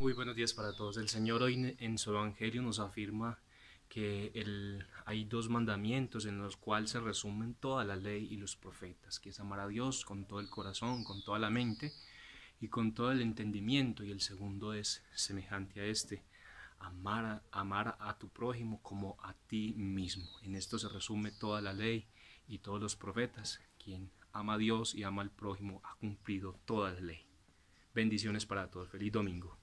Muy buenos días para todos. El Señor hoy en su Evangelio nos afirma que hay dos mandamientos en los cuales se resumen toda la ley y los profetas, que es amar a Dios con todo el corazón, con toda la mente y con todo el entendimiento, y el segundo es semejante a este, amar a, amar a tu prójimo como a ti mismo. En esto se resume toda la ley y todos los profetas. Quien ama a Dios y ama al prójimo ha cumplido toda la ley. Bendiciones para todos. Feliz domingo.